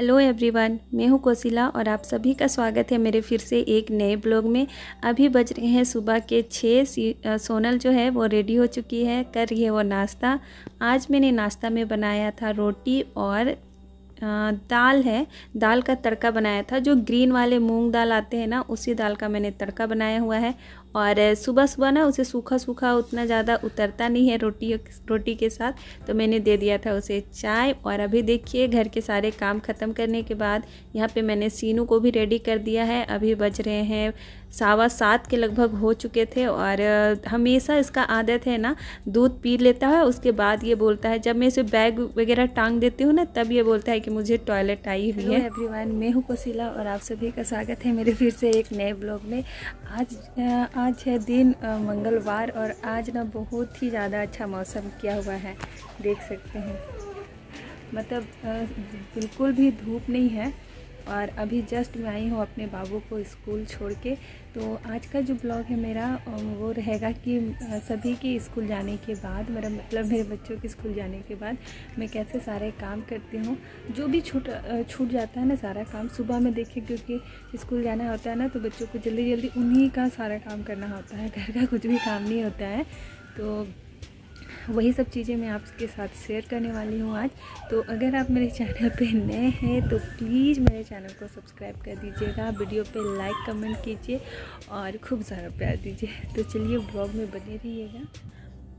hello everyone मैं हूं कोसिला और आप सभी का स्वागत है मेरे फिर से एक नए ब्लॉग में अभी बज रहे हैं सुबह के छः सोनल जो है वो रेडी हो चुकी है कर रही है वो नाश्ता आज मैंने नाश्ता में बनाया था रोटी और दाल है दाल का तड़का बनाया था जो ग्रीन वाले मूंग दाल आते हैं ना उसी दाल का मैंने तड़का बनाया हुआ है और सुबह सुबह ना उसे सूखा सूखा उतना ज़्यादा उतरता नहीं है रोटी रोटी के साथ तो मैंने दे दिया था उसे चाय और अभी देखिए घर के सारे काम ख़त्म करने के बाद यहाँ पे मैंने सीनू को भी रेडी कर दिया है अभी बज रहे हैं सावा सात के लगभग हो चुके थे और हमेशा इसका आदत है ना दूध पी लेता है उसके बाद ये बोलता है जब मैं इसे बैग वगैरह टांग देती हूँ ना तब ये बोलता है कि मुझे टॉयलेट आई हुई है एवरीवन मैं हूँ कोसिला और आप सभी का स्वागत है मेरे फिर से एक नए ब्लॉग में आज आज है दिन मंगलवार और आज ना बहुत ही ज़्यादा अच्छा मौसम किया हुआ है देख सकते हैं मतलब बिल्कुल भी धूप नहीं है और अभी जस्ट मैं आई हूँ अपने बाबू को स्कूल छोड़ के तो आज का जो ब्लॉग है मेरा वो रहेगा कि सभी के स्कूल जाने के बाद मेरा मतलब मेरे बच्चों के स्कूल जाने के बाद मैं कैसे सारे काम करती हूँ जो भी छूट छूट जाता है ना सारा काम सुबह में देखे क्योंकि स्कूल जाना होता है ना तो बच्चों को जल्दी जल्दी उन्हीं का सारा काम करना होता है घर का कुछ भी काम नहीं होता है तो वही सब चीज़ें मैं आपके साथ शेयर करने वाली हूँ आज तो अगर आप मेरे चैनल पे नए हैं तो प्लीज़ मेरे चैनल को सब्सक्राइब कर दीजिएगा वीडियो पे लाइक कमेंट कीजिए और खूब सारा प्यार दीजिए तो चलिए ब्लॉग में बने रहिएगा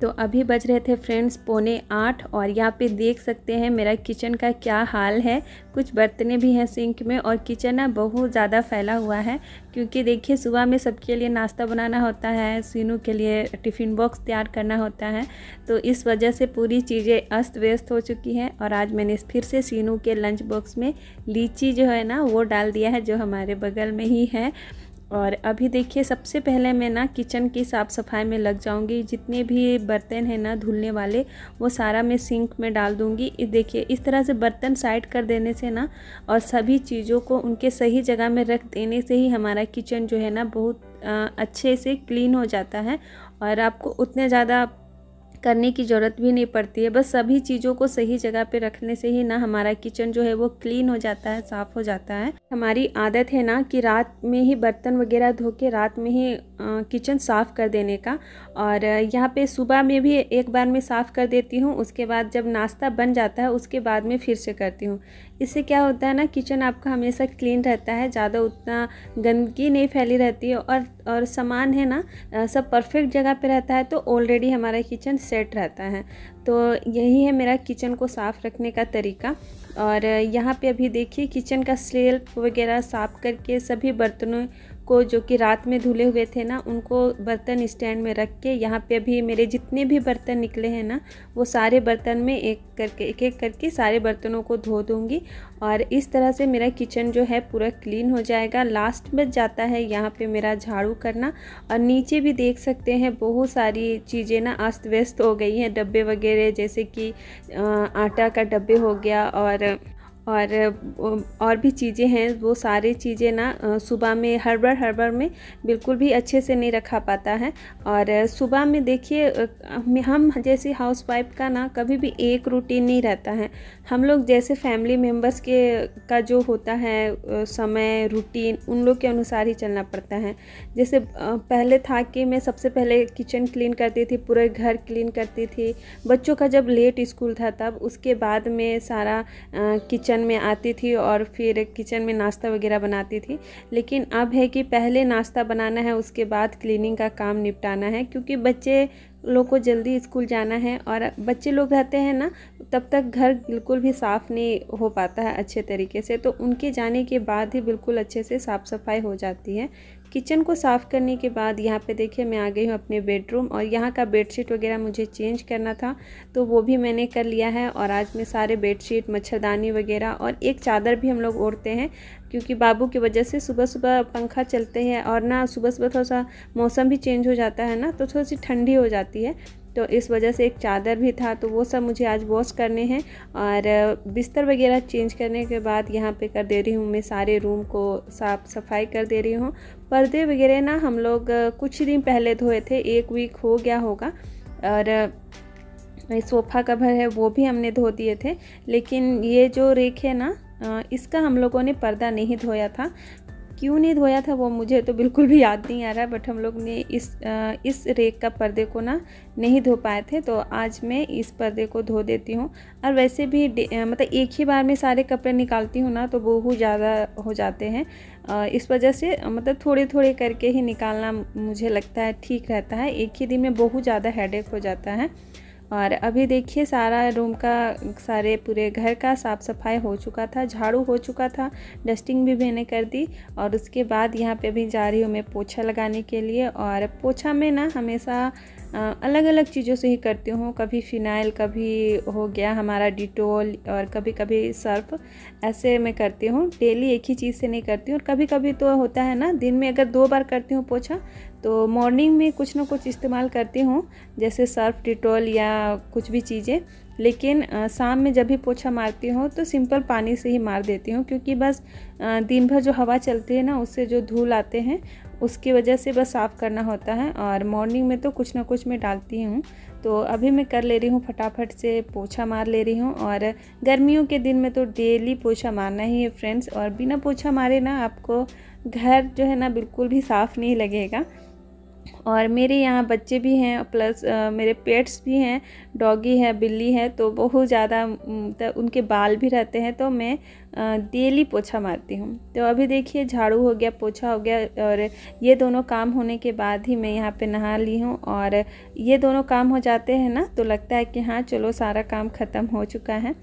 तो अभी बज रहे थे फ्रेंड्स पौने आठ और यहाँ पे देख सकते हैं मेरा किचन का क्या हाल है कुछ बर्तने भी हैं सिंक में और किचन ना बहुत ज़्यादा फैला हुआ है क्योंकि देखिए सुबह में सबके लिए नाश्ता बनाना होता है सीनू के लिए टिफ़िन बॉक्स तैयार करना होता है तो इस वजह से पूरी चीज़ें अस्त व्यस्त हो चुकी हैं और आज मैंने फिर से सीनू के लंच बॉक्स में लीची जो है ना वो डाल दिया है जो हमारे बगल में ही है और अभी देखिए सबसे पहले मैं ना किचन की साफ़ सफाई में लग जाऊंगी जितने भी बर्तन हैं ना धुलने वाले वो सारा मैं सिंक में डाल दूंगी देखिए इस तरह से बर्तन साइड कर देने से ना और सभी चीज़ों को उनके सही जगह में रख देने से ही हमारा किचन जो है ना बहुत अच्छे से क्लीन हो जाता है और आपको उतने ज़्यादा करने की ज़रूरत भी नहीं पड़ती है बस सभी चीज़ों को सही जगह पे रखने से ही ना हमारा किचन जो है वो क्लीन हो जाता है साफ़ हो जाता है हमारी आदत है ना कि रात में ही बर्तन वगैरह धो के रात में ही किचन साफ़ कर देने का और यहाँ पे सुबह में भी एक बार मैं साफ़ कर देती हूँ उसके बाद जब नाश्ता बन जाता है उसके बाद में फिर से करती हूँ इससे क्या होता है ना किचन आपका हमेशा क्लीन रहता है ज़्यादा उतना गंदगी नहीं फैली रहती है और और सामान है ना सब परफेक्ट जगह पे रहता है तो ऑलरेडी हमारा किचन सेट रहता है तो यही है मेरा किचन को साफ़ रखने का तरीका और यहाँ पे अभी देखिए किचन का स्लेब वगैरह साफ़ करके सभी बर्तनों को जो कि रात में धुले हुए थे ना उनको बर्तन स्टैंड में रख के यहाँ पे अभी मेरे जितने भी बर्तन निकले हैं ना वो सारे बर्तन में एक करके एक एक करके सारे बर्तनों को धो दूँगी और इस तरह से मेरा किचन जो है पूरा क्लीन हो जाएगा लास्ट बच जाता है यहाँ पे मेरा झाड़ू करना और नीचे भी देख सकते हैं बहुत सारी चीज़ें ना अस्त व्यस्त हो गई हैं डब्बे वगैरह जैसे कि आटा का डब्बे हो गया और और और भी चीज़ें हैं वो सारी चीज़ें ना सुबह में हड़बड़ हड़बड़ में बिल्कुल भी अच्छे से नहीं रखा पाता है और सुबह में देखिए हम जैसे हाउस वाइफ का ना कभी भी एक रूटीन नहीं रहता है हम लोग जैसे फैमिली मेम्बर्स के का जो होता है समय रूटीन उन लोग के अनुसार ही चलना पड़ता है जैसे पहले था कि मैं सबसे पहले किचन क्लीन करती थी पूरे घर क्लीन करती थी बच्चों का जब लेट स्कूल था तब उसके बाद में सारा किचन किचन में आती थी और फिर किचन में नाश्ता वगैरह बनाती थी लेकिन अब है कि पहले नाश्ता बनाना है उसके बाद क्लीनिंग का काम निपटाना है क्योंकि बच्चे लोग को जल्दी स्कूल जाना है और बच्चे लोग रहते हैं ना तब तक घर बिल्कुल भी साफ़ नहीं हो पाता है अच्छे तरीके से तो उनके जाने के बाद ही बिल्कुल अच्छे से साफ़ सफाई हो जाती है किचन को साफ़ करने के बाद यहाँ पे देखिए मैं आ गई हूँ अपने बेडरूम और यहाँ का बेडशीट वगैरह मुझे चेंज करना था तो वो भी मैंने कर लिया है और आज मैं सारे बेडशीट मच्छरदानी वगैरह और एक चादर भी हम लोग ओढ़ते हैं क्योंकि बाबू की वजह से सुबह सुबह पंखा चलते हैं और ना सुबह सुबह थोड़ा सा मौसम भी चेंज हो जाता है ना तो थोड़ी सी ठंडी हो जाती है तो इस वजह से एक चादर भी था तो वो सब मुझे आज वॉश करने हैं और बिस्तर वगैरह चेंज करने के बाद यहाँ पे कर दे रही हूँ मैं सारे रूम को साफ सफाई कर दे रही हूँ पर्दे वगैरह ना हम लोग कुछ ही दिन पहले धोए थे एक वीक हो गया होगा और सोफ़ा कवर है वो भी हमने धो दिए थे लेकिन ये जो रेख है ना इसका हम लोगों ने पर्दा नहीं धोया था क्यों नहीं धोया था वो मुझे तो बिल्कुल भी याद नहीं आ रहा बट हम लोग ने इस इस रेक का पर्दे को ना नहीं धो पाए थे तो आज मैं इस पर्दे को धो देती हूँ और वैसे भी मतलब एक ही बार में सारे कपड़े निकालती हूँ ना तो बहुत ज़्यादा हो जाते हैं इस वजह से मतलब थोड़े थोड़े करके ही निकालना मुझे लगता है ठीक रहता है एक ही दिन में बहुत ज़्यादा हेडेक हो जाता है और अभी देखिए सारा रूम का सारे पूरे घर का साफ़ सफाई हो चुका था झाड़ू हो चुका था डस्टिंग भी मैंने कर दी और उसके बाद यहाँ पे भी जा रही हूँ मैं पोछा लगाने के लिए और पोछा में ना हमेशा अलग अलग चीज़ों से ही करती हूँ कभी फिनाइल कभी हो गया हमारा डिटोल और कभी कभी सर्फ ऐसे मैं करती हूँ डेली एक ही चीज़ से नहीं करती हूँ और कभी कभी तो होता है ना दिन में अगर दो बार करती हूँ पोछा तो मॉर्निंग में कुछ ना कुछ इस्तेमाल करती हूँ जैसे सर्फ डिटोल या कुछ भी चीज़ें लेकिन शाम में जब भी पोछा मारती हूँ तो सिंपल पानी से ही मार देती हूँ क्योंकि बस दिन भर जो हवा चलती है ना उससे जो धूल आते हैं उसकी वजह से बस साफ़ करना होता है और मॉर्निंग में तो कुछ ना कुछ मैं डालती हूँ तो अभी मैं कर ले रही हूँ फटाफट से पोछा मार ले रही हूँ और गर्मियों के दिन में तो डेली पोछा मारना ही है फ्रेंड्स और बिना पोछा मारे ना आपको घर जो है ना बिल्कुल भी साफ़ नहीं लगेगा और मेरे यहाँ बच्चे भी हैं प्लस मेरे पेट्स भी हैं डॉगी है बिल्ली है तो बहुत ज़्यादा तो उनके बाल भी रहते हैं तो मैं डेली पोछा मारती हूँ तो अभी देखिए झाड़ू हो गया पोछा हो गया और ये दोनों काम होने के बाद ही मैं यहाँ पे नहा ली हूँ और ये दोनों काम हो जाते हैं ना तो लगता है कि हाँ चलो सारा काम ख़त्म हो चुका है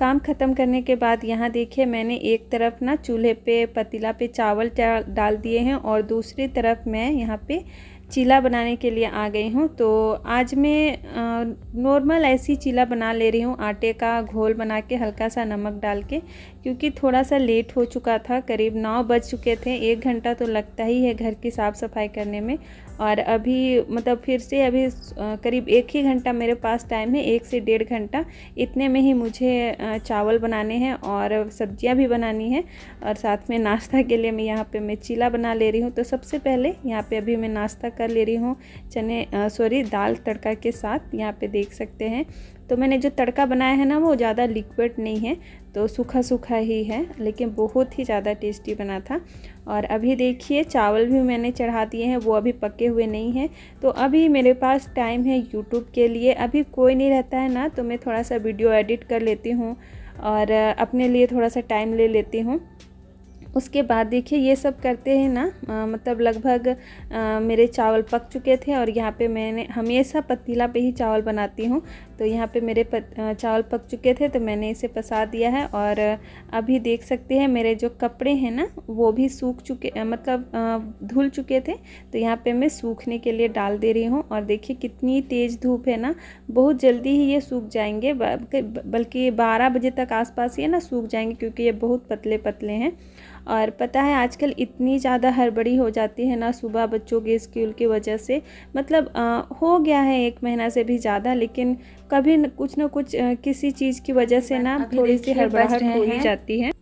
काम ख़त्म करने के बाद यहाँ देखिए मैंने एक तरफ ना चूल्हे पे पतीला पे चावल डाल दिए हैं और दूसरी तरफ मैं यहाँ पर चीला बनाने के लिए आ गई हूँ तो आज मैं नॉर्मल ऐसी चीला बना ले रही हूँ आटे का घोल बना के हल्का सा नमक डाल के क्योंकि थोड़ा सा लेट हो चुका था करीब नौ बज चुके थे एक घंटा तो लगता ही है घर की साफ़ सफाई करने में और अभी मतलब फिर से अभी करीब एक ही घंटा मेरे पास टाइम है एक से डेढ़ घंटा इतने में ही मुझे चावल बनाने हैं और सब्जियां भी बनानी है और साथ में नाश्ता के लिए मैं यहाँ पे मैं चीला बना ले रही हूँ तो सबसे पहले यहाँ पे अभी मैं नाश्ता कर ले रही हूँ चने सॉरी दाल तड़का के साथ यहाँ पे देख सकते हैं तो मैंने जो तड़का बनाया है ना वो ज़्यादा लिक्विड नहीं है तो सूखा सूखा ही है लेकिन बहुत ही ज़्यादा टेस्टी बना था और अभी देखिए चावल भी मैंने चढ़ा दिए हैं वो अभी पके हुए नहीं हैं तो अभी मेरे पास टाइम है यूट्यूब के लिए अभी कोई नहीं रहता है ना तो मैं थोड़ा सा वीडियो एडिट कर लेती हूँ और अपने लिए थोड़ा सा टाइम ले लेती हूँ उसके बाद देखिए ये सब करते हैं ना आ, मतलब लगभग मेरे चावल पक चुके थे और यहाँ पे मैंने हमेशा पतीला पे ही चावल बनाती हूँ तो यहाँ पे मेरे चावल पक चुके थे तो मैंने इसे पसा दिया है और अभी देख सकते हैं मेरे जो कपड़े हैं ना वो भी सूख चुके मतलब धुल चुके थे तो यहाँ पे मैं सूखने के लिए डाल दे रही हूँ और देखिए कितनी तेज़ धूप है ना बहुत जल्दी ही ये सूख जाएंगे बल्कि बारह बजे तक पास ये ना सूख जाएंगे क्योंकि ये बहुत पतले पतले हैं और पता है आजकल इतनी ज़्यादा हड़बड़ी हो जाती है ना सुबह बच्चों के स्कूल की वजह से मतलब आ, हो गया है एक महीना से भी ज़्यादा लेकिन कभी न, कुछ ना कुछ किसी चीज़ की वजह से ना थोड़ी सी हड़बड़ाहट हो ही जाती है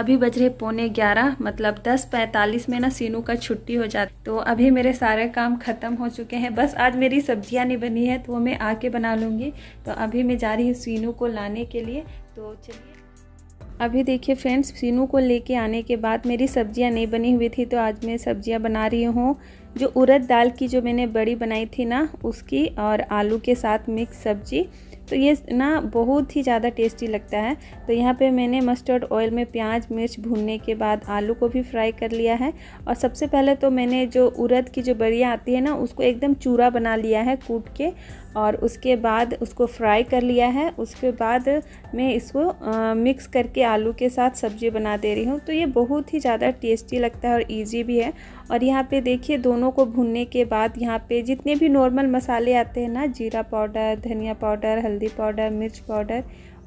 अभी बज रहे पौने ग्यारह मतलब दस पैंतालीस में ना सीनू का छुट्टी हो जाती तो अभी मेरे सारे काम ख़त्म हो चुके हैं बस आज मेरी सब्जियां नहीं बनी है तो वो मैं आके बना लूँगी तो अभी मैं जा रही हूँ सीनू को लाने के लिए तो चलिए अभी देखिए फ्रेंड्स सीनू को लेके आने के बाद मेरी सब्जियां नहीं बनी हुई थी तो आज मैं सब्जियां बना रही हूँ जो उड़द दाल की जो मैंने बड़ी बनाई थी ना उसकी और आलू के साथ मिक्स सब्जी तो ये ना बहुत ही ज़्यादा टेस्टी लगता है तो यहाँ पे मैंने मस्टर्ड ऑयल में प्याज मिर्च भूनने के बाद आलू को भी फ्राई कर लिया है और सबसे पहले तो मैंने जो उड़द की जो बड़िया आती है ना उसको एकदम चूरा बना लिया है कूट के और उसके बाद उसको फ्राई कर लिया है उसके बाद मैं इसको आ, मिक्स करके आलू के साथ सब्ज़ी बना दे रही हूँ तो ये बहुत ही ज़्यादा टेस्टी लगता है और ईजी भी है और यहाँ पे देखिए दोनों को भूनने के बाद यहाँ पे जितने भी नॉर्मल मसाले आते हैं ना जीरा पाउडर धनिया पाउडर हल्दी पाउडर मिर्च पाउडर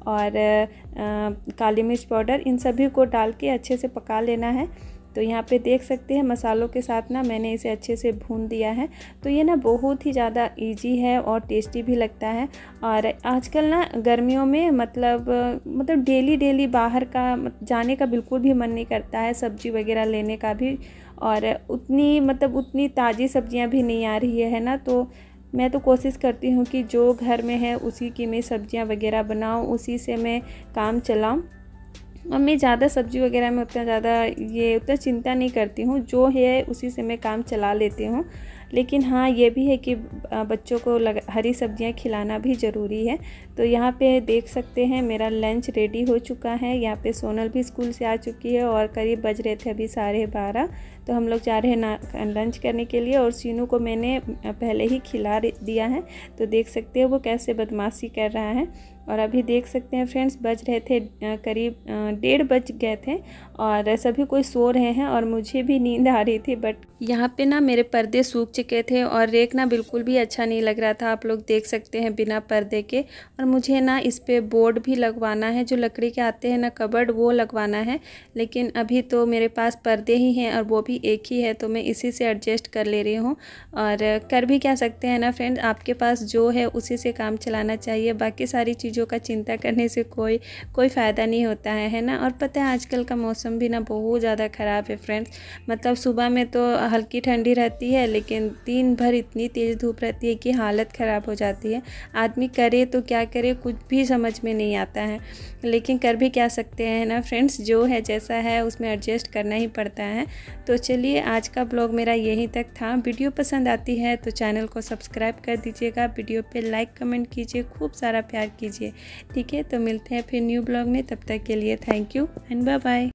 और आ, काली मिर्च पाउडर इन सभी को डाल के अच्छे से पका लेना है तो यहाँ पे देख सकते हैं मसालों के साथ ना मैंने इसे अच्छे से भून दिया है तो ये ना बहुत ही ज़्यादा ईजी है और टेस्टी भी लगता है और आजकल ना गर्मियों में मतलब मतलब डेली डेली बाहर का जाने का बिल्कुल भी मन नहीं करता है सब्ज़ी वगैरह लेने का भी और उतनी मतलब उतनी ताज़ी सब्ज़ियाँ भी नहीं आ रही है ना तो मैं तो कोशिश करती हूँ कि जो घर में है उसी की मैं सब्ज़ियाँ वगैरह बनाऊँ उसी से मैं काम चलाऊँ और मैं ज़्यादा सब्ज़ी वगैरह में उतना ज़्यादा ये उतना चिंता नहीं करती हूँ जो है उसी से मैं काम चला लेती हूँ लेकिन हाँ ये भी है कि बच्चों को लग, हरी सब्जियाँ खिलाना भी ज़रूरी है तो यहाँ पे देख सकते हैं मेरा लंच रेडी हो चुका है यहाँ पे सोनल भी स्कूल से आ चुकी है और करीब बज रहे थे अभी साढ़े बारह तो हम लोग जा रहे हैं ना लंच करने के लिए और सीनू को मैंने पहले ही खिला दिया है तो देख सकते हैं वो कैसे बदमाशी कर रहा है और अभी देख सकते हैं फ्रेंड्स बज रहे थे करीब डेढ़ बज गए थे और सभी कोई सो रहे हैं और मुझे भी नींद आ रही थी बट यहाँ पे ना मेरे पर्दे सूख चुके थे और रेक ना बिल्कुल भी अच्छा नहीं लग रहा था आप लोग देख सकते हैं बिना पर्दे के और मुझे ना इस पर बोर्ड भी लगवाना है जो लकड़ी के आते हैं ना कबर्ड वो लगवाना है लेकिन अभी तो मेरे पास पर्दे ही हैं और वो भी भी एक ही है तो मैं इसी से एडजस्ट कर ले रही हूँ और कर भी क्या सकते हैं ना फ्रेंड आपके पास जो है उसी से काम चलाना चाहिए बाकी सारी चीज़ों का चिंता करने से कोई कोई फ़ायदा नहीं होता है है ना और पता है आजकल का मौसम भी ना बहुत ज़्यादा ख़राब है फ्रेंड्स मतलब सुबह में तो हल्की ठंडी रहती है लेकिन दिन भर इतनी तेज़ धूप रहती है कि हालत ख़राब हो जाती है आदमी करे तो क्या करे कुछ भी समझ में नहीं आता है लेकिन कर भी क्या सकते हैं ना फ्रेंड्स जो है जैसा है उसमें एडजस्ट करना ही पड़ता है तो चलिए आज का ब्लॉग मेरा यहीं तक था वीडियो पसंद आती है तो चैनल को सब्सक्राइब कर दीजिएगा वीडियो पे लाइक कमेंट कीजिए खूब सारा प्यार कीजिए ठीक है तो मिलते हैं फिर न्यू ब्लॉग में तब तक के लिए thank you and bye bye